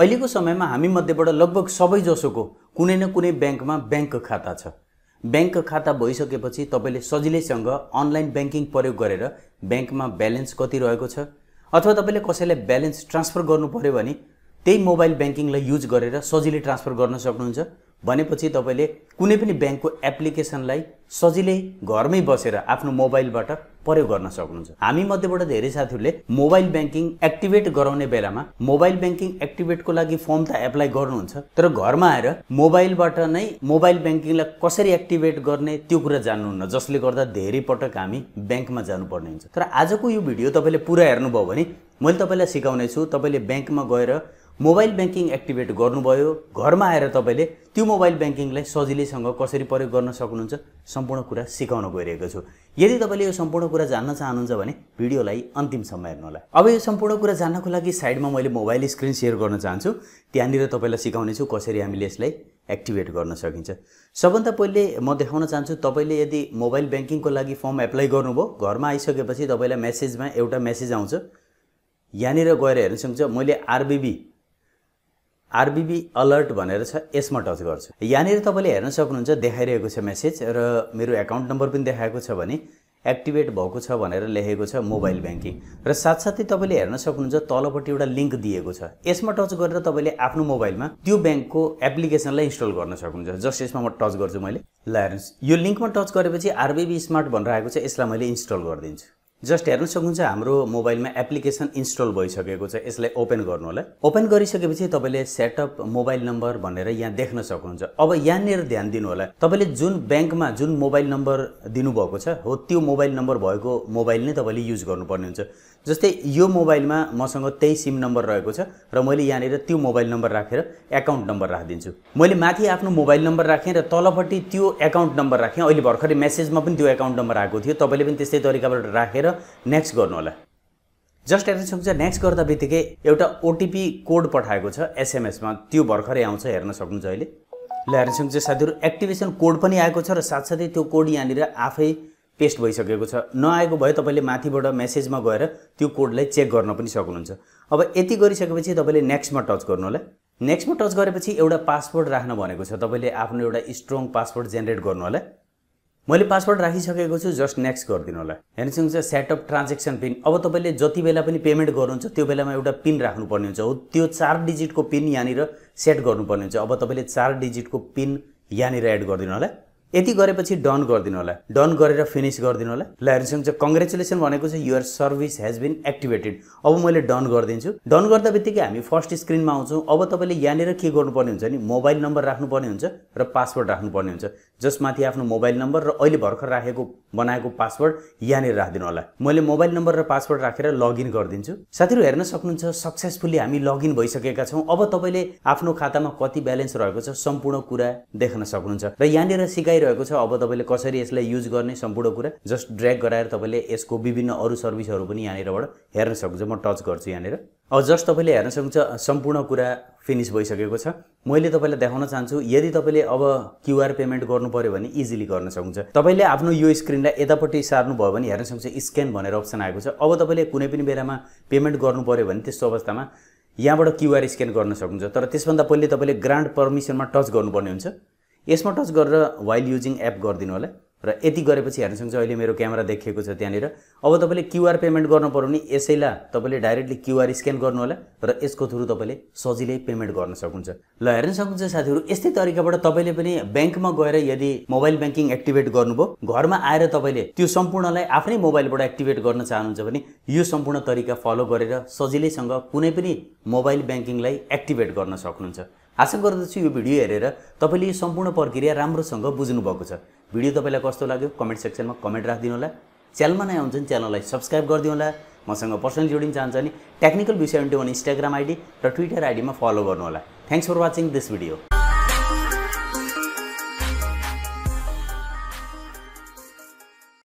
अहिलेको समयमा हामी मध्येबाट लगभग सबैजसोको कुनै न कुनै ब्याङ्कमा ब्याङ्क खाता छ ब्याङ्क खाता भइसकेपछि तपाईँले सजिलैसँग अनलाइन ब्याङ्किङ प्रयोग गरेर ब्याङ्कमा ब्यालेन्स कति रहेको छ अथवा तपाईँले कसैलाई ब्यालेन्स ट्रान्सफर गर्नु पऱ्यो भने त्यही मोबाइल ब्याङ्किङलाई युज गरेर सजिलै ट्रान्सफर गर्न सक्नुहुन्छ भनेपछि तपाईँले कुनै पनि ब्याङ्कको एप्लिकेसनलाई सजिलै घरमै बसेर आफ्नो मोबाइलबाट प्रयोग गर्न सक्नुहुन्छ हामी मध्येबाट धेरै साथीहरूले मोबाइल ब्याङ्किङ एक्टिभेट गराउने बेलामा मोबाइल ब्याङ्किङ एक्टिभेटको लागि फर्म त एप्लाई गर्नुहुन्छ तर घरमा आएर मोबाइलबाट नै मोबाइल ब्याङ्किङलाई कसरी एक्टिभेट गर्ने त्यो कुरा जान्नुहुन्न जसले गर्दा धेरै पटक हामी ब्याङ्कमा जानुपर्ने हुन्छ तर आजको यो भिडियो तपाईँले पुरा हेर्नुभयो भने मैले तपाईँलाई सिकाउनेछु तपाईँले ब्याङ्कमा गएर मोबाइल ब्याङ्किङ एक्टिभेट गर्नुभयो घरमा आएर तपाईँले त्यो मोबाइल ब्याङ्किङलाई सजिलैसँग कसरी प्रयोग गर्न सक्नुहुन्छ सम्पूर्ण कुरा सिकाउन गइरहेको छु यदि तपाईँले यो सम्पूर्ण कुरा जान्न चाहनुहुन्छ भने भिडियोलाई अन्तिमसम्म हेर्नुहोला अब यो सम्पूर्ण कुरा जान्नको लागि साइडमा मैले मोबाइल स्क्रिन सेयर गर्न चाहन्छु त्यहाँनिर तपाईँलाई सिकाउनेछु कसरी हामीले यसलाई एक्टिभेट गर्न सकिन्छ सबभन्दा पहिले म देखाउन चाहन्छु तपाईँले यदि मोबाइल ब्याङ्किङको लागि फर्म एप्लाई गर्नुभयो घरमा आइसकेपछि तपाईँलाई मेसेजमा एउटा मेसेज आउँछ यहाँनिर गएर हेर्न सक्छ मैले आरबिबी आरबिबी अलर्ट भनेर छ यसमा टच गर्छु यहाँनिर तपाईँले हेर्न सक्नुहुन्छ देखाइरहेको छ मेसेज र मेरो एकाउन्ट नम्बर पनि देखाएको छ भने एक्टिभेट भएको छ भनेर लेखेको छ मोबाइल ब्याङ्किङ र साथसाथै तपाईँले हेर्न सक्नुहुन्छ तलपट्टि एउटा लिङ्क दिएको छ यसमा टच गरेर तपाईँले आफ्नो मोबाइलमा त्यो ब्याङ्कको एप्लिकेसनलाई इन्स्टल गर्न सक्नुहुन्छ जस्ट यसमा म टच गर्छु मैले ल हेर्नुहोस् यो लिङ्कमा टच गरेपछि आरबिबी स्मार्ट भनेर आएको छ यसलाई मैले इन्स्टल गरिदिन्छु जस्ट हेर्न सक्नुहुन्छ हाम्रो मोबाइलमा एप्लिकेसन इन्स्टल भइसकेको छ यसलाई ओपन गर्नु होला ओपन गरिसकेपछि तपाईँले सेटअप मोबाइल नम्बर भनेर यहाँ देख्न सक्नुहुन्छ अब यहाँनिर ध्यान दिनु होला तपाईँले जुन ब्याङ्कमा जुन मोबाइल नम्बर दिनुभएको छ हो त्यो मोबाइल नम्बर भएको मोबाइल नै तपाईँले युज गर्नुपर्ने हुन्छ जस्तै यो मोबाइलमा मसँग त्यही सिम नम्बर रहेको छ र मैले यहाँनिर त्यो मोबाइल नम्बर राखेर एकाउन्ट नम्बर राखिदिन्छु मैले माथि आफ्नो मोबाइल नम्बर राखेँ र तलपट्टि त्यो एकाउन्ट नम्बर राखेँ अहिले भर्खरै मेसेजमा पनि त्यो एकाउन्ट नम्बर आएको थियो तपाईँले पनि त्यस्तै तरिकाबाट राखेर नेक्स्ट गर्नु होला जस्ट एटेन्सन चाहिँ नेक्स्ट गर्दा बित्तिकै एउटा ओटिपी कोड पठाएको छ एसएमएसमा त्यो भर्खरै आउँछ हेर्न सक्नुहुन्छ अहिले ल हेर्न चाहिँ साथीहरू एक्टिभेसन कोड पनि आएको छ र साथसाथै त्यो कोड यहाँनिर आफै पेस्ट भइसकेको छ नआएको भए तपाईँले माथिबाट मेसेजमा गएर त्यो कोडलाई चेक गर्न पनि सक्नुहुन्छ अब यति गरिसकेपछि तपाईँले नेक्स्टमा टच गर्नु होला नेक्स्टमा टच गरेपछि एउटा पासवर्ड राख्न भनेको छ तपाईँले आफ्नो एउटा स्ट्रङ पासवर्ड जेनेरेट गर्नु होला मैले पासवर्ड राखिसकेको छु जस्ट नेक्स्ट गरिदिनु होला हेर्नुहोस् चाहिँ सेटअप ट्रान्जेक्सन पिन अब तपाईँले जति बेला पनि पेमेन्ट गर्नुहुन्छ त्यो बेलामा एउटा पिन राख्नुपर्ने हुन्छ हो त्यो चार डिजिटको पिन यहाँनिर सेट गर्नुपर्ने हुन्छ अब तपाईँले चार डिजिटको पिन यहाँनिर एड गरिदिनु होला यति गरेपछि डन गरिदिनु होला डन गरेर फिनिस गरिदिनु होला ल हेर्नुहोस् चाहिँ कङ्ग्रेचुलेसन भनेको चाहिँ your service has been activated अब मैले डन गरिदिन्छु डन गर्दा बित्तिकै हामी फर्स्ट स्क्रिनमा आउँछौँ अब तपाईँले यहाँनिर के गर्नुपर्ने हुन्छ नि मोबाइल नम्बर राख्नुपर्ने हुन्छ र पासवर्ड राख्नुपर्ने हुन्छ जसमाथि आफ्नो मोबाइल नम्बर र अहिले भर्खर राखेको बनाएको पासवर्ड यहाँनिर राखिदिनु होला मैले मोबाइल नम्बर र पासवर्ड राखेर लगइन गरिदिन्छु साथीहरू हेर्न सक्नुहुन्छ सक्सेसफुल्ली हामी लगइन भइसकेका छौँ अब तपाईँले आफ्नो खातामा कति ब्यालेन्स रहेको छ सम्पूर्ण कुरा देख्न सक्नुहुन्छ र यहाँनिर सिकाइ आइरहेको छ अब तपाईँले कसरी यसलाई युज गर्ने सम्पूर्ण कुरा जस्ट ड्र्याग गराएर तपाईँले यसको विभिन्न अरू सर्भिसहरू पनि यहाँनिरबाट हेर्न सक्नुहुन्छ म टच गर्छु यहाँनिर अब जस्ट तपाईँले हेर्न सक्नुहुन्छ सम्पूर्ण कुरा फिनिस भइसकेको छ मैले तपाईँलाई देखाउन चाहन्छु यदि तपाईँले अब क्युआर पेमेन्ट गर्नु पऱ्यो भने इजिली गर्न सक्नुहुन्छ तपाईँले आफ्नो यो स्क्रिनलाई यतापट्टि सार्नुभयो भने हेर्न सक्नुहुन्छ स्क्यान भनेर अप्सन आएको छ अब तपाईँले कुनै पनि बेलामा पेमेन्ट गर्नु पऱ्यो भने त्यस्तो अवस्थामा यहाँबाट क्युआर स्क्यान गर्न सक्नुहुन्छ तर त्यसभन्दा पहिले तपाईँले ग्रान्ड पर्मिसनमा टच गर्नुपर्ने हुन्छ यसमा टच गरेर वाइल युजिङ एप गरिदिनु होला र यति गरेपछि हेर्न सक्छ अहिले मेरो क्यामेरा देखिएको छ त्यहाँनिर अब तपाईँले क्युआर पेमेन्ट गर्नु पऱ्यो भने यसैलाई तपाईँले डाइरेक्टली क्युआर स्क्यान गर्नु होला र यसको थ्रु तपाईँले सजिलै पेमेन्ट गर्न सक्नुहुन्छ ल हेर्न सक्नुहुन्छ साथीहरू यस्तै तरिकाबाट तपाईँले पनि ब्याङ्कमा गएर यदि मोबाइल ब्याङ्किङ एक्टिभेट गर्नुभयो घरमा आएर तपाईँले त्यो सम्पूर्णलाई आफ्नै मोबाइलबाट एक्टिभेट गर्न चाहनुहुन्छ भने यो सम्पूर्ण तरिका फलो गरेर सजिलैसँग कुनै पनि मोबाइल ब्याङ्किङलाई एक्टिभेट गर्न सक्नुहुन्छ आशा गर्दछु यो भिडियो हेरेर तपाईँले यो सम्पूर्ण प्रक्रिया राम्रोसँग बुझ्नुभएको छ भिडियो तपाईँलाई कस्तो लाग्यो कमेन्ट सेक्सनमा कमेन्ट राखिदिनु होला च्यानलमा नयाँ भने च्यानललाई सब्सक्राइब गरिदिनु होला मसँग पर्सनली जोडिन चाहन्छ भने टेक्निकल विषय हुन्थ्यो वान इन्स्टाग्राम आइडी र ट्विटर आइडीमा फलो गर्नु होला thanks for watching this video